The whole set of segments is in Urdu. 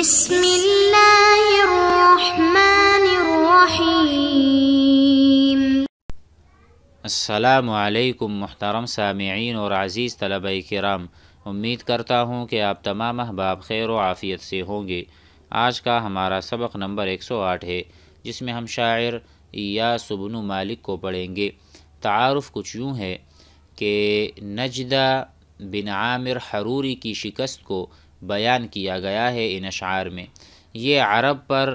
بسم اللہ الرحمن الرحیم السلام علیکم محترم سامعین اور عزیز طلب کرام امید کرتا ہوں کہ آپ تمام احباب خیر و عافیت سے ہوں گے آج کا ہمارا سبق نمبر ایک سو آٹھ ہے جس میں ہم شاعر یا سبن مالک کو پڑھیں گے تعارف کچھ یوں ہے کہ نجدہ بن عامر حروری کی شکست کو بیان کیا گیا ہے ان اشعار میں یہ عرب پر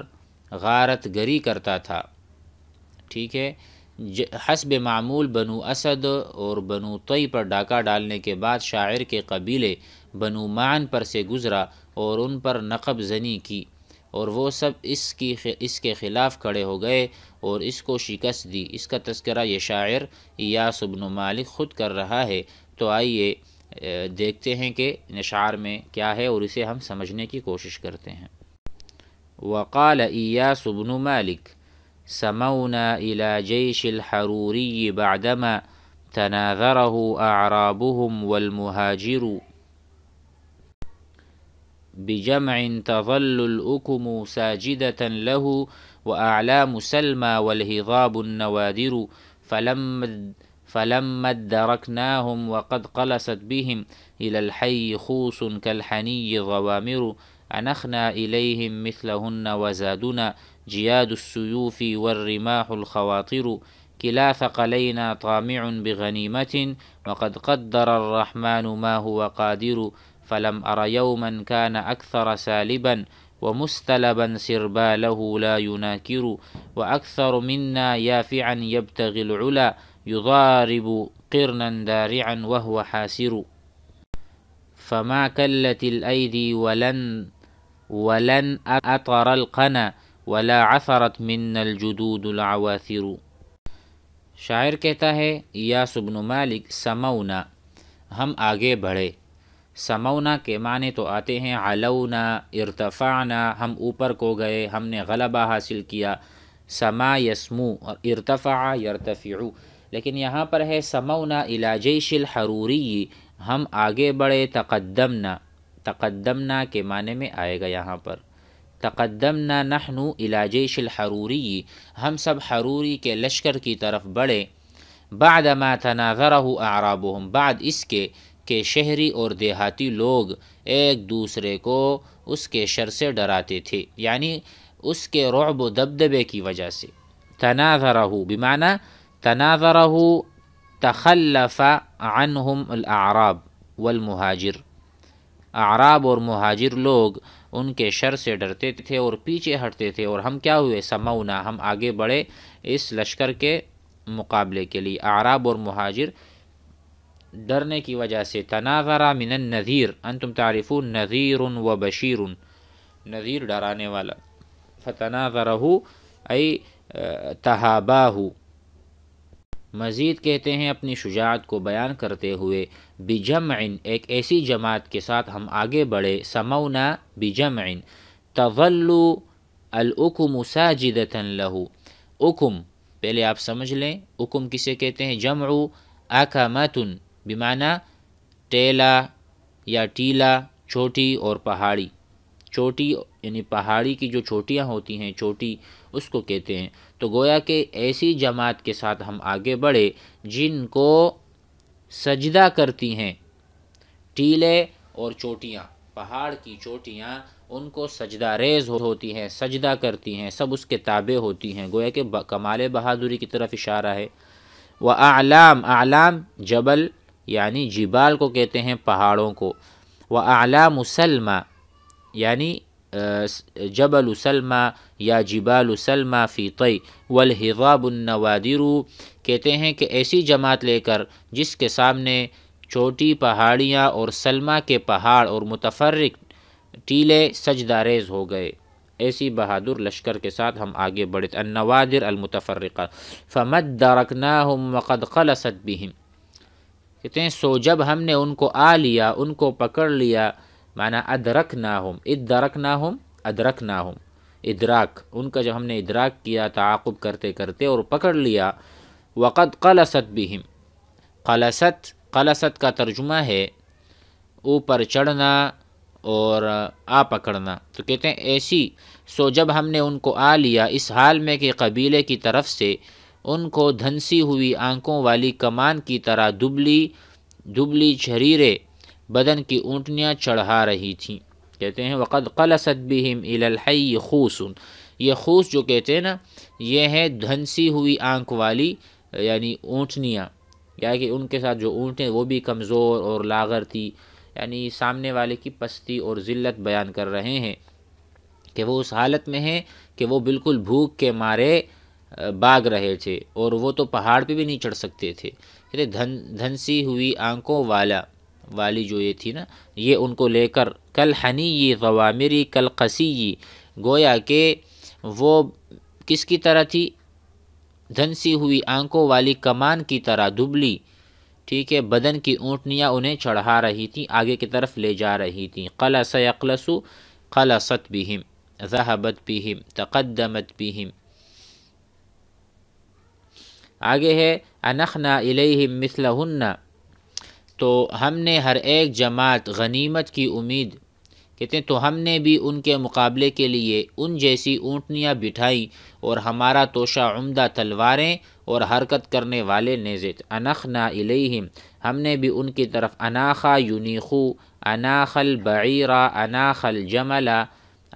غارت گری کرتا تھا ٹھیک ہے حسب معمول بنو اسد اور بنو طی پر ڈاکہ ڈالنے کے بعد شاعر کے قبیلے بنو مان پر سے گزرا اور ان پر نقب زنی کی اور وہ سب اس کی اس کے خلاف کھڑے ہو گئے اور اس کو شکست دی اس کا تذکرہ یہ شاعر یا بن مالک خود کر رہا ہے تو آئیے دیکھتے ہیں کہ نشعار میں کیا ہے اور اسے ہم سمجھنے کی کوشش کرتے ہیں وقال ईया بن मालिक سمونا الى जैश الحروري بعدما تناذره أعرابهم والمهاجر بجمع تظل الأكم ساجدة له وأعلام سلمى والهضاب النوادر فلما فلما ادركناهم وقد قلست بهم إلى الحي خوص كالحني ضوامر أنخنا إليهم مثلهن وزادنا جياد السيوف والرماح الخواطر كلا ثقلينا طامع بغنيمة وقد قدر الرحمن ما هو قادر فلم أر يوما كان أكثر سالبا ومستلبا سرباله لا يناكر وأكثر منا يافعا يبتغي العلا يضارب قرنا دارعا وهو حاسر فما كلت الأيدي ولن ولن أطر القنا ولا عثرت منا الجدود العواثر شاعر کہتا ہے یاس بن مالک سمونا ہم آگے بڑھے سمونا کے معنی تو آتے ہیں علونا ارتفعنا ہم اوپر کو گئے ہم نے غلبہ حاصل کیا سما يسمو ارتفع يرتفعو لیکن یہاں پر ہے سمونا علاجیش الحروری ہم آگے بڑھے تقدمنا تقدمنا کے معنی میں آئے گا یہاں پر تقدمنا نحنو علاجیش الحروری ہم سب حروری کے لشکر کی طرف بڑھے بعد ما تناظرہ اعرابهم بعد اس کے کہ شہری اور دیہاتی لوگ ایک دوسرے کو اس کے شر سے ڈراتے تھے یعنی اس کے رعب و دبدبے کی وجہ سے تناظرہ بمعنی تنازع تخلف عنہم الاعراب والمہاجر اعراب اور مہاجر لوگ ان کے شر سے ڈرتے تھے اور پیچھے ہٹتے تھے اور ہم کیا ہوئے سمونا ہم آگے بڑھے اس لشکر کے مقابلے کے لیے اعراب اور مہاجر ڈرنے کی وجہ سے تناظر من النذیر انتم تعرفون نذیر و بشیر نذیر ڈرانے والا فتناظرہ ای تہاباہو مزید کہتے ہیں اپنی شجاعت کو بیان کرتے ہوئے بجمعن ایک ایسی جماعت کے ساتھ ہم آگے بڑھے سمونا بجمعن تولو الاکم ساجدتا لہو اکم پہلے آپ سمجھ لیں اکم کسے کہتے ہیں جمع اکامتن بمعنی ٹیلا یا ٹیلا چھوٹی اور پہاڑی چھوٹی یعنی پہاڑی کی جو چھوٹیاں ہوتی ہیں چھوٹی اس کو کہتے ہیں تو گویا کہ ایسی جماعت کے ساتھ ہم آگے بڑھے جن کو سجدہ کرتی ہیں ٹیلے اور چوٹیاں پہاڑ کی چوٹیاں ان کو سجدہ ریز ہوتی ہیں سجدہ کرتی ہیں سب اس کے تابع ہوتی ہیں گویا کہ کمال بہادری کی طرف اشارہ ہے وہ اعلام اعلام جبل یعنی جبال کو کہتے ہیں پہاڑوں کو وہ اعلام مسلمہ یعنی جبل سلما یا جبال سلما فی طی والحضاب النوادر کہتے ہیں کہ ایسی جماعت لے کر جس کے سامنے چھوٹی پہاڑیاں اور سلما کے پہاڑ اور متفرق ٹیلے سجدہ ریز ہو گئے ایسی بہادر لشکر کے ساتھ ہم آگے بڑھے النوادر المتفرقہ فمد درکناہم وقد خلصت بہم کہتے ہیں سو جب ہم نے ان کو آ لیا ان کو پکڑ لیا مانا ادرک نہ ہم ادرک نہ ہم ادرک نہ ہم ادراک ان کا جب ہم نے ادراک کیا تعاقب کرتے کرتے اور پکڑ لیا وقت قلصت بہم قلصت قلصت کا ترجمہ ہے اوپر چڑھنا اور آ پکڑنا تو کہتے ہیں ایسی سو جب ہم نے ان کو آ لیا اس حال میں کہ قبیلے کی طرف سے ان کو دھنسی ہوئی آنکھوں والی کمان کی طرح دبلی دبلی چھریرے بدن کی اونٹنیاں چڑھا رہی تھیں کہتے ہیں وقت قلص بہم الاََََََََََََََ خوصن یہ خوس جو کہتے ہیں نا یہ ہے دھنسی ہوئی آنکھ والی یعنی اونٹنیاں یا کہ ان کے ساتھ جو اونٹیں وہ بھی کمزور اور لاغر تھی یعنی سامنے والے کی پستی اور ذلت بیان کر رہے ہیں کہ وہ اس حالت میں ہیں کہ وہ بالکل بھوک کے مارے باغ رہے تھے اور وہ تو پہاڑ پہ بھی نہیں چڑھ سکتے تھے دھن دھنسی ہوئی آنکھوں والا والی جو یہ تھی نا یہ ان کو لے کر کل حنی غوامری کل قسی یہ گویا کہ وہ کس کی طرح تھی دھنسی ہوئی آنکھوں والی کمان کی طرح دبلی ٹھیک ہے بدن کی اونٹنیاں انہیں چڑھا رہی تھیں آگے کی طرف لے جا رہی تھیں قلا قلصت بہم ذہبت بہم تقدمت بہم آگے ہے انخنا الیہم مثلہن تو ہم نے ہر ایک جماعت غنیمت کی امید کہتے ہیں تو ہم نے بھی ان کے مقابلے کے لیے ان جیسی اونٹنیاں بٹھائیں اور ہمارا توشہ عمدہ تلواریں اور حرکت کرنے والے نیزت انخ نا الہم ہم نے بھی ان کی طرف اناخا بعیرہ اناخ جملہ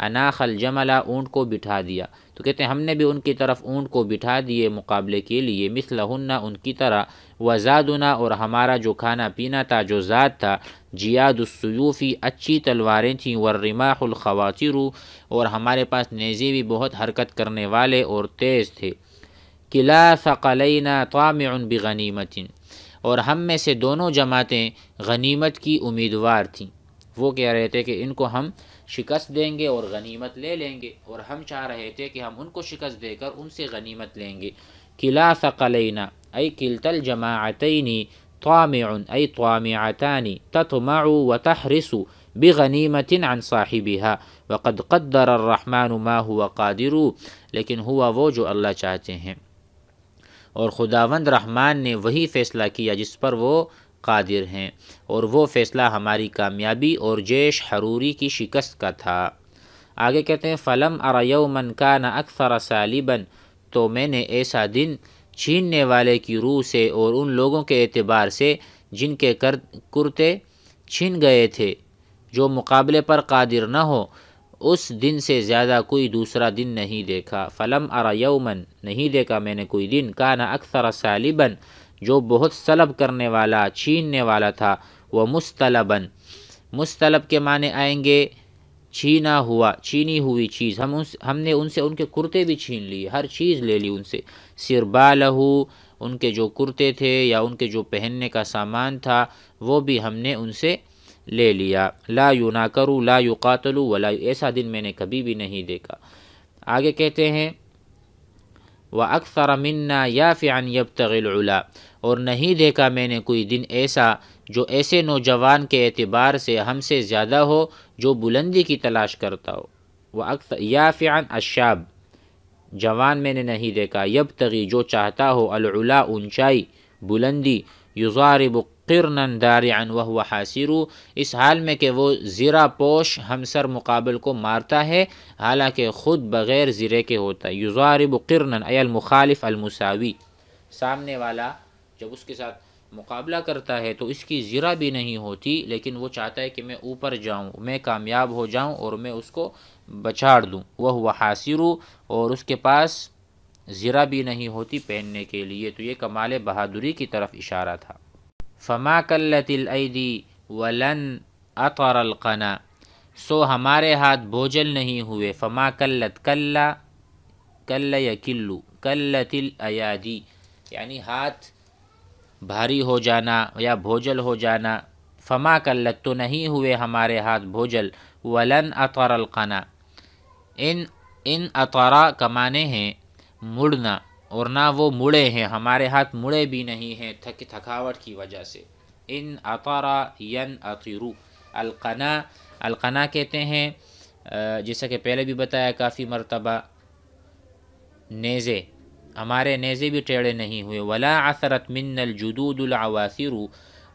اناخ الجملہ اونٹ کو بٹھا دیا تو کہتے ہیں ہم نے بھی ان کی طرف اونٹ کو بٹھا دیے مقابلے کے لیے مثلا ان کی طرح وزادنا اور ہمارا جو کھانا پینا تھا جو ذات تھا جیاد السیوفی اچھی تلواریں تھیں ورماح الخواتر اور ہمارے پاس بھی بہت حرکت کرنے والے اور تیز تھے قلعہ س طامع بغنیمت اور ہم میں سے دونوں جماعتیں غنیمت کی امیدوار تھیں وہ کہہ رہے تھے کہ ان کو ہم شکست دیں گے اور غنیمت لے لیں گے اور ہم چاہ رہے تھے کہ ہم ان کو شکست دے کر ان سے غنیمت لیں گے کلا فلعینہ اے قلت جماعتینی طامع اے طامعتانی تطمع و ما بغنیمت عن صاحبها وقد قدر الرحمن ما هو قادر لیکن ہوا وہ جو اللہ چاہتے ہیں اور خداوند رحمان نے وہی فیصلہ کیا جس پر وہ قادر ہیں اور وہ فیصلہ ہماری کامیابی اور جیش حروری کی شکست کا تھا آگے کہتے ہیں فلم ار یومن کا نہ اکثر سالباً تو میں نے ایسا دن چھیننے والے کی روح سے اور ان لوگوں کے اعتبار سے جن کے کرتے چھین گئے تھے جو مقابلے پر قادر نہ ہو اس دن سے زیادہ کوئی دوسرا دن نہیں دیکھا فلم ار یومن نہیں دیکھا میں نے کوئی دن کا نہ اکثر سالباً جو بہت سلب کرنے والا چھیننے والا تھا وہ مستلباً مستلب کے معنی آئیں گے چھینا ہوا چھینی ہوئی چیز ہم اس ہم نے ان سے ان کے کرتے بھی چھین لیے ہر چیز لے لی ان سے سر بالہو ان کے جو کرتے تھے یا ان کے جو پہننے کا سامان تھا وہ بھی ہم نے ان سے لے لیا لا یو نا کرو لا یو قاتلو ولا ایسا دن میں نے کبھی بھی نہیں دیکھا آگے کہتے ہیں وہ اکثر منا یا یب تغل اور نہیں دیکھا میں نے کوئی دن ایسا جو ایسے نوجوان کے اعتبار سے ہم سے زیادہ ہو جو بلندی کی تلاش کرتا ہو وہ اکثر یافیان اشاب جوان میں نے نہیں دیکھا یب تغی جو چاہتا ہو العلا اونچائی بلندی یوزو عرب کرنً و حاصر اس حال میں کہ وہ زیرا پوش ہمسر مقابل کو مارتا ہے حالانکہ خود بغیر زیرے کے ہوتا ہے یوزارب کرنن اے المخالف المساوی سامنے والا جب اس کے ساتھ مقابلہ کرتا ہے تو اس کی زیرہ بھی نہیں ہوتی لیکن وہ چاہتا ہے کہ میں اوپر جاؤں میں کامیاب ہو جاؤں اور میں اس کو بچھاڑ دوں وہ حاصر اور اس کے پاس زیرہ بھی نہیں ہوتی پہننے کے لیے تو یہ کمال بہادری کی طرف اشارہ تھا فما کلت العدی ولن اطر القنا سو ہمارے ہاتھ بوجل نہیں ہوئے فما قلت كل کل یکلو کلت الياديدى یعنی ہاتھ بھاری ہو جانا یا بھوجل ہو جانا فما کلت تو نہیں ہوئے ہمارے ہاتھ بھوجل ولن اطور القنا ان ان اطورا کمانے ہیں مڑنا اور نہ وہ مڑے ہیں ہمارے ہاتھ مڑے بھی نہیں ہیں تھک تھکاوٹ کی وجہ سے ان اطورا ین اطیرو القنا القنا کہتے ہیں جیسا کہ پہلے بھی بتایا کافی مرتبہ نیزے ہمارے نیزے بھی ٹیڑے نہیں ہوئے ولا عثرت من الجدود العواثر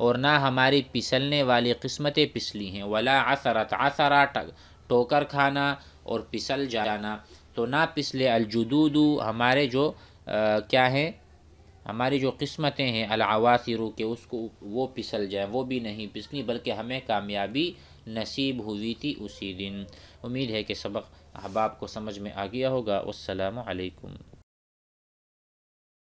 اور نہ ہماری پسلنے والی قسمتیں پسلی ہیں ولا عثرت اثراٹک ٹوکر کھانا اور پسل جانا تو نہ پسلے الجدود ہمارے جو کیا ہیں ہماری جو قسمتیں ہیں الواسرو کے اس کو وہ پسل جائیں وہ بھی نہیں پسلی بلکہ ہمیں کامیابی نصیب ہوئی تھی اسی دن امید ہے کہ سبق احباب کو سمجھ میں آ گیا ہوگا السلام علیکم